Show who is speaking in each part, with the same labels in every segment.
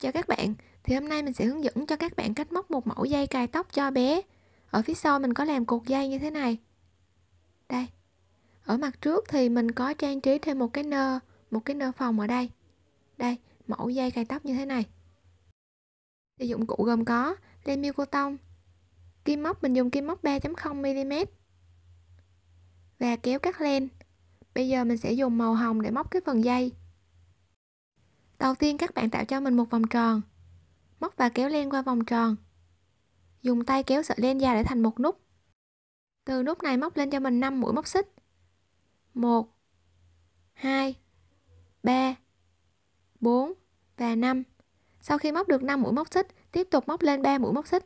Speaker 1: Chào các bạn, thì hôm nay mình sẽ hướng dẫn cho các bạn cách móc một mẫu dây cài tóc cho bé Ở phía sau mình có làm cột dây như thế này Đây Ở mặt trước thì mình có trang trí thêm một cái nơ Một cái nơ phòng ở đây Đây, mẫu dây cài tóc như thế này Thì dụng cụ gồm có Len miêu Kim móc mình dùng kim móc 3.0mm Và kéo cắt len Bây giờ mình sẽ dùng màu hồng để móc cái phần dây Đầu tiên các bạn tạo cho mình một vòng tròn. Móc và kéo len qua vòng tròn. Dùng tay kéo sợi len dài để thành một nút. Từ nút này móc lên cho mình 5 mũi móc xích. 1 2 3 4 và 5. Sau khi móc được 5 mũi móc xích, tiếp tục móc lên 3 mũi móc xích.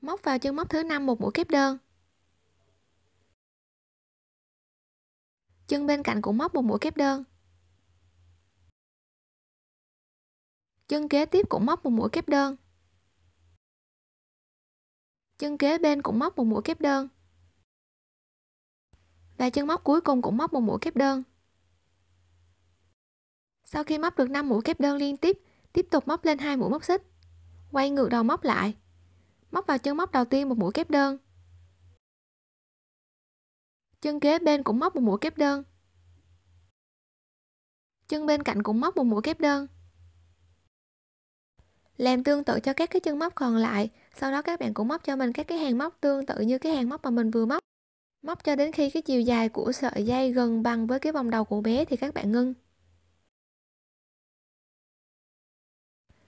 Speaker 2: Móc vào chân móc thứ 5 một mũi kép đơn. Chân bên cạnh cũng móc một mũi kép đơn. chân kế tiếp cũng móc một mũi kép đơn chân kế bên cũng móc một mũi kép đơn
Speaker 1: và chân móc cuối cùng cũng móc một mũi kép đơn sau khi móc được 5 mũi kép đơn liên tiếp tiếp tục móc lên hai mũi móc xích quay ngược đầu móc lại móc vào chân móc đầu tiên một mũi kép đơn
Speaker 2: chân kế bên cũng móc một mũi kép đơn chân bên cạnh cũng móc một mũi kép đơn
Speaker 1: làm tương tự cho các cái chân móc còn lại sau đó các bạn cũng móc cho mình các cái hàng móc tương tự như cái hàng móc mà mình vừa móc móc cho đến khi cái chiều dài của sợi dây gần bằng với cái vòng đầu của bé thì các bạn ngưng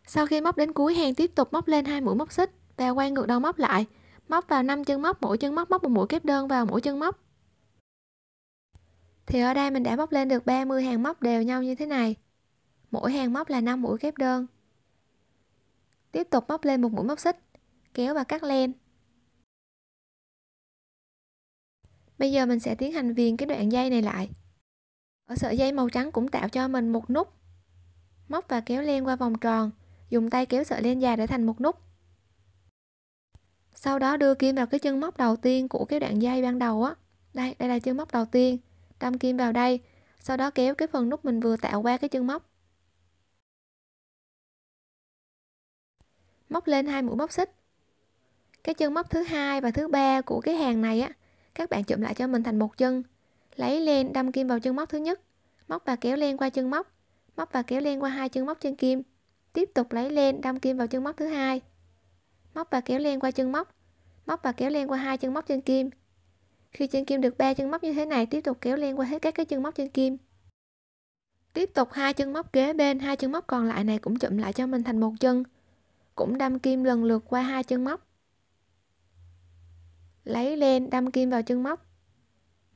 Speaker 1: sau khi móc đến cuối hàng tiếp tục móc lên hai mũi móc xích và quay ngược đầu móc lại móc vào năm chân móc mỗi chân móc móc một mũi kép đơn vào mỗi chân móc thì ở đây mình đã móc lên được 30 hàng móc đều nhau như thế này mỗi hàng móc là 5 mũi kép đơn Tiếp tục móc lên một mũi móc xích,
Speaker 2: kéo và cắt len. Bây giờ mình
Speaker 1: sẽ tiến hành viền cái đoạn dây này lại. Ở sợi dây màu trắng cũng tạo cho mình một nút. Móc và kéo len qua vòng tròn, dùng tay kéo sợi len dài để thành một nút. Sau đó đưa kim vào cái chân móc đầu tiên của cái đoạn dây ban đầu á. Đây, đây là chân móc đầu tiên. Đâm kim vào đây, sau đó kéo cái phần nút mình vừa tạo qua cái chân móc
Speaker 2: móc lên hai mũi móc xích
Speaker 1: cái chân móc thứ hai và thứ ba của cái hàng này á các bạn chụm lại cho mình thành một chân lấy len đâm kim vào chân móc thứ nhất móc và kéo len qua chân móc móc và kéo len qua hai chân móc trên kim tiếp tục lấy len đâm kim vào chân móc thứ hai móc và kéo len qua chân móc móc và kéo len qua hai chân móc trên kim khi chân kim được ba chân móc như thế này tiếp tục kéo len qua hết các cái chân móc trên kim tiếp tục hai chân móc kế bên hai chân móc còn lại này cũng chụm lại cho mình thành một chân cũng đâm kim lần lượt qua hai chân móc lấy len đâm kim vào chân móc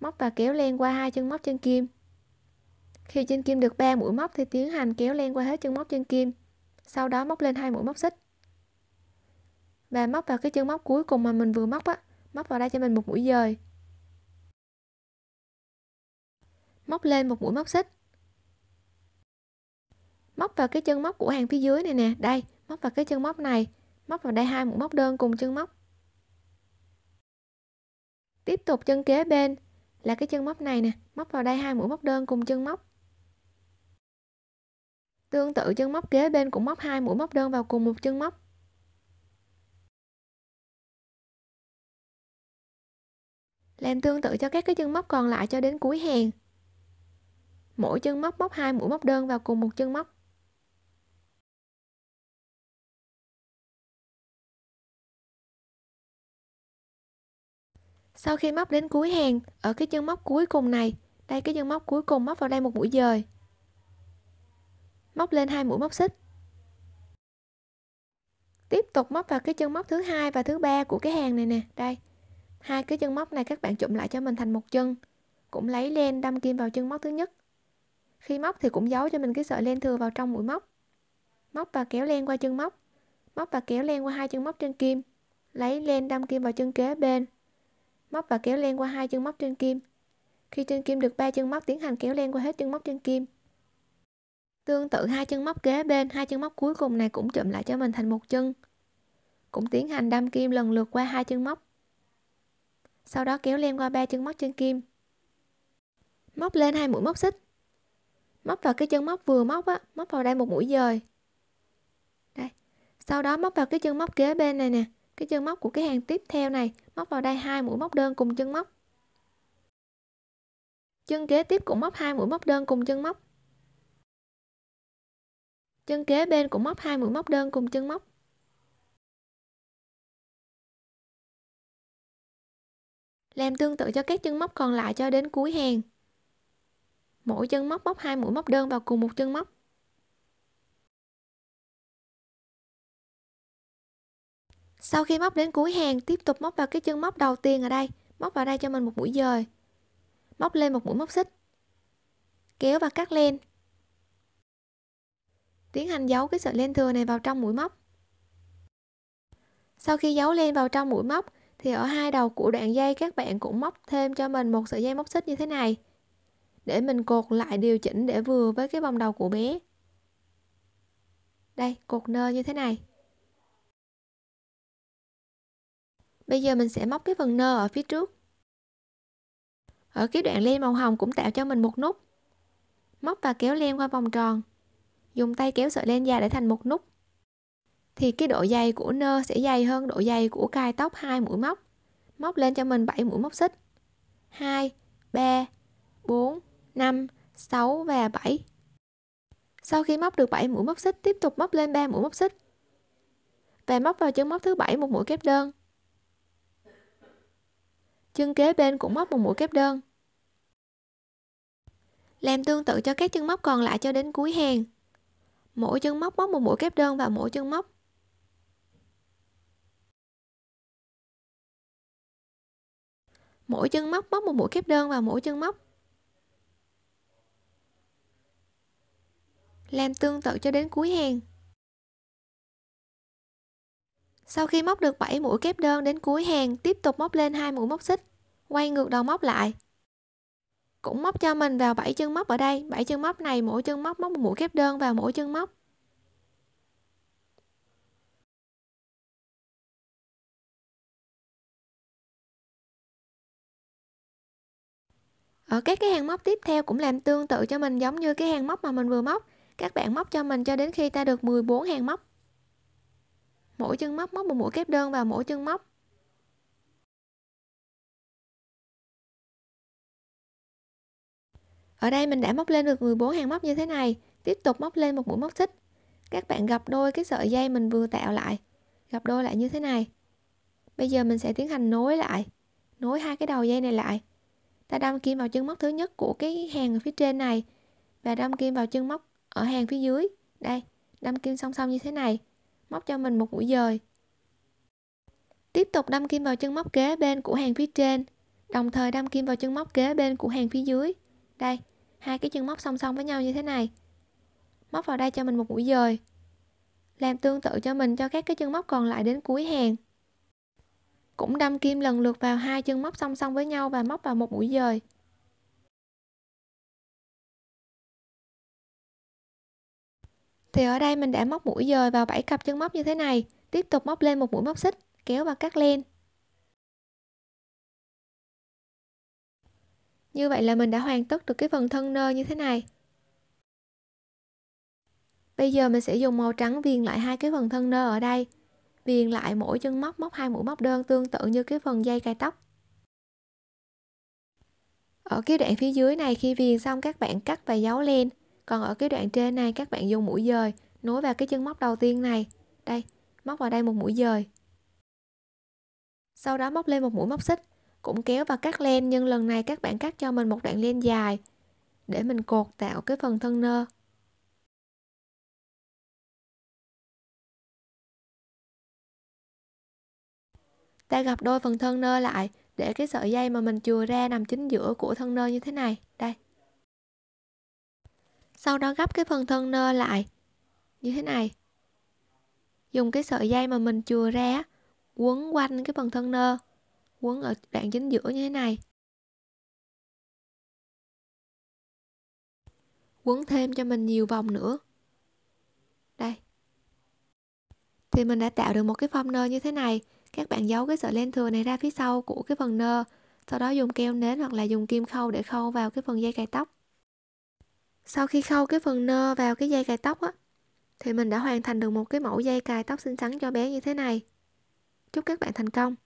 Speaker 1: móc và kéo len qua hai chân móc chân kim khi trên kim được 3 mũi móc thì tiến hành kéo len qua hết chân móc chân kim sau đó móc lên hai mũi móc xích và móc vào cái chân móc cuối cùng mà mình vừa móc á móc vào đây cho mình một mũi dời
Speaker 2: móc lên một mũi móc xích
Speaker 1: móc vào cái chân móc của hàng phía dưới này nè đây móc vào cái chân móc này móc vào đây hai mũi móc đơn cùng chân móc tiếp tục chân kế bên là cái chân móc này nè móc vào đây hai mũi móc đơn cùng chân móc tương tự chân móc kế bên cũng móc hai mũi móc đơn vào cùng một chân móc
Speaker 2: làm tương tự cho các cái chân móc còn lại cho đến cuối hàng mỗi chân móc móc hai mũi móc đơn vào cùng một chân móc sau khi móc đến cuối hàng ở cái
Speaker 1: chân móc cuối cùng này đây cái chân móc cuối cùng móc vào đây một mũi dời móc lên hai mũi móc xích tiếp tục móc vào cái chân móc thứ hai và thứ ba của cái hàng này nè đây hai cái chân móc này các bạn chụm lại cho mình thành một chân cũng lấy len đâm kim vào chân móc thứ nhất khi móc thì cũng giấu cho mình cái sợi len thừa vào trong mũi móc móc và kéo len qua chân móc móc và kéo len qua hai chân móc trên kim lấy len đâm kim vào chân kế bên móc và kéo len qua hai chân móc trên kim khi trên kim được ba chân móc tiến hành kéo len qua hết chân móc trên kim tương tự hai chân móc kế bên hai chân móc cuối cùng này cũng chụm lại cho mình thành một chân cũng tiến hành đâm kim lần lượt qua hai chân móc sau đó kéo len qua ba chân móc trên kim móc lên hai mũi móc xích móc vào cái chân móc vừa móc á móc vào đây một mũi dời đây sau đó móc vào cái chân móc kế bên này nè cái chân móc của cái hàng tiếp theo này móc vào đây hai mũi móc đơn cùng chân móc chân kế tiếp cũng móc hai mũi móc đơn cùng chân móc
Speaker 2: chân kế bên cũng móc hai mũi móc đơn cùng chân móc làm tương tự cho các chân móc còn lại cho đến cuối hàng mỗi chân móc móc hai mũi móc đơn vào cùng một chân móc
Speaker 1: sau khi móc đến cuối hàng tiếp tục móc vào cái chân móc đầu tiên ở đây móc vào đây cho mình một mũi dời móc lên một mũi móc xích kéo và cắt len tiến hành giấu cái sợi len thừa này vào trong mũi móc sau khi giấu len vào trong mũi móc thì ở hai đầu của đoạn dây các bạn cũng móc thêm cho mình một sợi dây móc xích như thế này để mình cột lại điều chỉnh để vừa với cái vòng đầu của bé đây cột nơ như thế này
Speaker 2: Bây giờ mình sẽ móc cái phần nơ ở phía trước.
Speaker 1: Ở cái đoạn len màu hồng cũng tạo cho mình một nút. Móc và kéo len qua vòng tròn. Dùng tay kéo sợi len dài để thành một nút. Thì cái độ dày của nơ sẽ dày hơn độ dày của cài tóc hai mũi móc. Móc lên cho mình 7 mũi móc xích. 2, 3, 4, 5, 6 và 7. Sau khi móc được 7 mũi móc xích tiếp tục móc lên 3 mũi móc xích. Và móc vào chân móc thứ bảy một mũi kép đơn chân kế bên cũng móc một mũi kép đơn làm tương tự cho các chân móc còn lại cho đến cuối hàng mỗi chân móc móc một mũi kép đơn vào mỗi chân móc
Speaker 2: mỗi chân móc móc một mũi kép đơn vào mỗi chân móc làm tương tự cho đến cuối hàng sau khi móc
Speaker 1: được 7 mũi kép đơn đến cuối hàng, tiếp tục móc lên hai mũi móc xích, quay ngược đầu móc lại. Cũng móc cho mình vào 7 chân móc ở đây, 7 chân móc này mỗi chân móc móc một mũi kép đơn
Speaker 2: vào mỗi chân móc.
Speaker 1: Ở các cái hàng móc tiếp theo cũng làm tương tự cho mình giống như cái hàng móc mà mình vừa móc. Các bạn móc cho mình cho đến khi ta được 14 hàng móc mỗi chân móc móc một mũi kép đơn
Speaker 2: vào mỗi chân móc
Speaker 1: ở đây mình đã móc lên được 14 hàng móc như thế này tiếp tục móc lên một mũi móc xích các bạn gặp đôi cái sợi dây mình vừa tạo lại gặp đôi lại như thế này bây giờ mình sẽ tiến hành nối lại nối hai cái đầu dây này lại ta đâm kim vào chân móc thứ nhất của cái hàng ở phía trên này và đâm kim vào chân móc ở hàng phía dưới đây đâm kim song song như thế này móc cho mình một mũi dời tiếp tục đâm kim vào chân móc kế bên của hàng phía trên đồng thời đâm kim vào chân móc kế bên của hàng phía dưới đây hai cái chân móc song song với nhau như thế này móc vào đây cho mình một mũi dời làm tương tự cho mình cho các cái chân móc còn lại đến cuối hàng cũng đâm kim lần lượt vào hai chân móc song song với nhau và móc vào một mũi dời
Speaker 2: Thì ở đây mình đã móc mũi dời vào 7 cặp chân móc như thế này, tiếp tục móc lên một mũi móc xích, kéo và cắt len.
Speaker 1: Như vậy là mình đã hoàn tất được cái phần thân nơ như thế này. Bây giờ mình sẽ dùng màu trắng viền lại hai cái phần thân nơ ở đây. Viền lại mỗi chân móc móc hai mũi móc đơn tương tự như cái phần dây cài tóc. Ở cái đoạn phía dưới này khi viền xong các bạn cắt và giấu len còn ở cái đoạn trên này các bạn dùng mũi dời nối vào cái chân móc đầu tiên này đây móc vào đây một mũi dời sau đó móc lên một mũi móc xích cũng kéo và cắt len nhưng lần này các bạn cắt cho mình một đoạn len dài để mình cột tạo cái phần thân nơ ta gặp đôi phần thân nơ lại để cái sợi dây mà mình chừa ra nằm chính giữa của thân nơ như thế này đây sau đó gấp cái phần thân nơ lại như thế này dùng cái sợi dây mà mình chừa ra quấn quanh cái phần thân nơ quấn ở đoạn chính giữa như thế này
Speaker 2: quấn thêm cho mình nhiều vòng nữa
Speaker 1: đây thì mình đã tạo được một cái form nơ như thế này các bạn giấu cái sợi len thừa này ra phía sau của cái phần nơ sau đó dùng keo nến hoặc là dùng kim khâu để khâu vào cái phần dây cài tóc sau khi khâu cái phần nơ vào cái dây cài tóc á thì mình đã hoàn thành được một cái mẫu dây cài tóc xinh xắn cho bé như thế này
Speaker 2: chúc các bạn thành công